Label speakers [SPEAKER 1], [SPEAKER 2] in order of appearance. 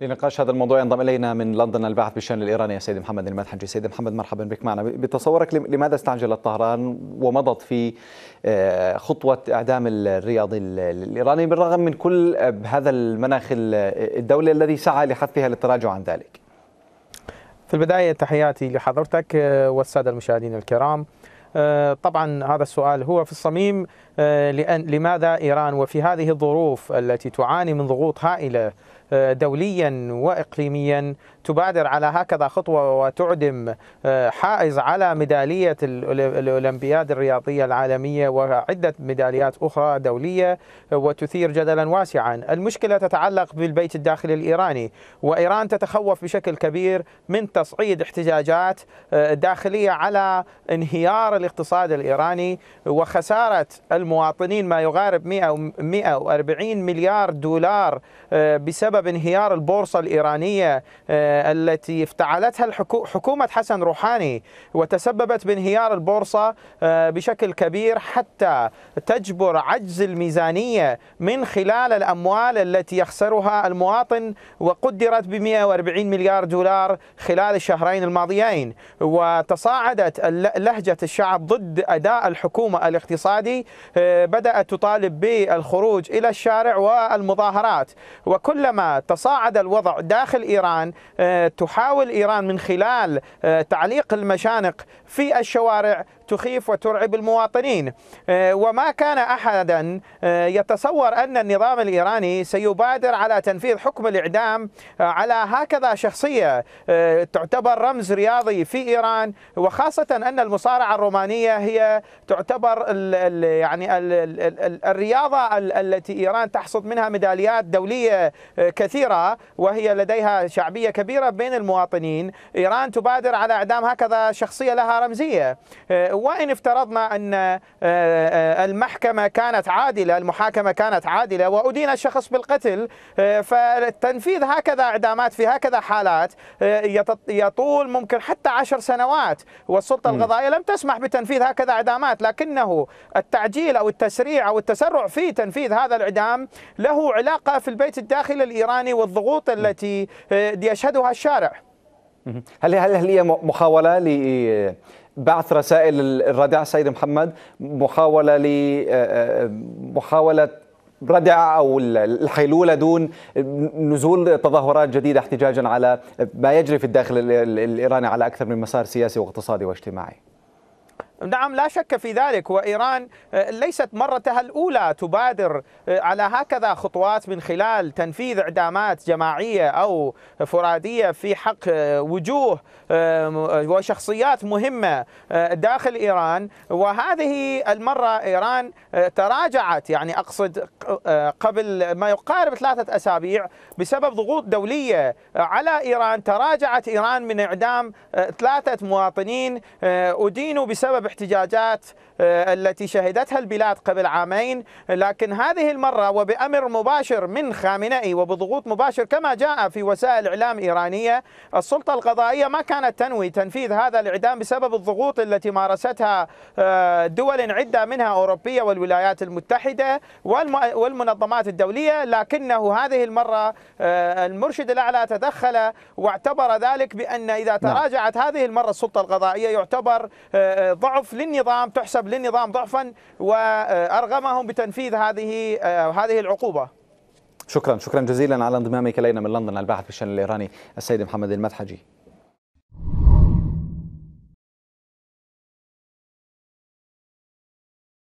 [SPEAKER 1] لنقاش هذا الموضوع ينضم الينا من لندن الباحث بالشان الايراني سيد محمد المدحجي سيد محمد مرحبا بك معنا بتصورك لماذا استعجلت طهران ومضت في آه، خطوه اعدام الرياضي الايراني بالرغم من كل آه، هذا المناخ الدولي الذي سعى لحثها للتراجع عن ذلك في البدايه تحياتي لحضرتك آه،
[SPEAKER 2] والساده المشاهدين الكرام طبعا هذا السؤال هو في الصميم لأن لماذا ايران وفي هذه الظروف التي تعاني من ضغوط هائله آه، دوليا واقليميا تبادر على هكذا خطوه وتعدم آه، حائز على ميداليه الاولمبياد الرياضيه العالميه وعده ميداليات اخرى دوليه آه، وتثير جدلا واسعا، المشكله تتعلق بالبيت الداخلي الايراني وايران تتخوف بشكل كبير من تصعيد احتجاجات داخليه على انهيار الاقتصاد الايراني وخساره المواطنين ما يقارب 140 مليار دولار بسبب بسبب انهيار البورصة الإيرانية آه، التي افتعلتها حكومة حسن روحاني وتسببت بانهيار البورصة آه، بشكل كبير حتى تجبر عجز الميزانية من خلال الأموال التي يخسرها المواطن وقدرت ب 140 مليار دولار خلال الشهرين الماضيين وتصاعدت لهجة الشعب ضد أداء الحكومة الاقتصادي آه، بدأت تطالب بالخروج إلى الشارع والمظاهرات وكلما تصاعد الوضع داخل إيران آه، تحاول إيران من خلال آه، تعليق المشانق في الشوارع تخيف وترعب المواطنين آه، وما كان أحدا آه، يتصور أن النظام الإيراني سيبادر على تنفيذ حكم الإعدام آه، على هكذا شخصية تعتبر رمز رياضي في إيران وخاصة أن المصارعة الرومانية هي تعتبر يعني الرياضة التي إيران تحصد منها ميداليات دولية كثيرة وهي لديها شعبية كبيرة بين المواطنين إيران تبادر على إعدام هكذا شخصية لها رمزية وإن افترضنا أن آه، آه، المحكمة كانت عادلة المحاكمة كانت عادلة وأدين الشخص بالقتل آه، فتنفيذ هكذا إعدامات في هكذا حالات يطول ممكن حتى عشر سنوات والسلطة القضائية لم تسمح بتنفيذ هكذا إعدامات لكنه التعجيل أو التسريع أو التسرع في تنفيذ هذا الإعدام له علاقة في البيت الداخلي الإيراني والضغوط التي يشهدها الشارع
[SPEAKER 1] هل هل هي مخاوله بعث رسائل الردع سيد محمد محاولة لمحاولة آه، آه، ردع او الحيلوله دون نزول تظاهرات جديده احتجاجا على ما يجري في الداخل الايراني على اكثر من مسار سياسي واقتصادي واجتماعي.
[SPEAKER 2] نعم لا شك في ذلك وإيران آه، ليست مرتها الأولى تبادر آه، على هكذا خطوات من خلال تنفيذ إعدامات جماعية أو فرادية في حق آه، وجوه وشخصيات مهمة داخل إيران وهذه المرة إيران تراجعت يعني أقصد قبل ما يقارب ثلاثة أسابيع بسبب ضغوط دولية على إيران تراجعت إيران من إعدام ثلاثة مواطنين أدينوا بسبب احتجاجات آه، التي شهدتها البلاد قبل عامين لكن هذه المرة وبأمر مباشر من خامنئي وبضغوط مباشر كما جاء في وسائل إعلام إيرانية السلطة القضائية ما كانت تنوي تنفيذ هذا الإعدام بسبب الضغوط التي مارستها آه، دول عدة منها أوروبية والولايات المتحدة والمنظمات الدولية لكنه هذه المرة آه، المرشد الأعلى تدخل واعتبر ذلك بأن إذا نعم. تراجعت هذه المرة السلطة القضائية يعتبر ضعف ضعف للنظام تحسب للنظام ضعفا وارغمهم بتنفيذ هذه آه، هذه العقوبه
[SPEAKER 1] شكرا شكرا جزيلا على انضمامك الينا من لندن الباحث في الشان الايراني السيد محمد المدحجي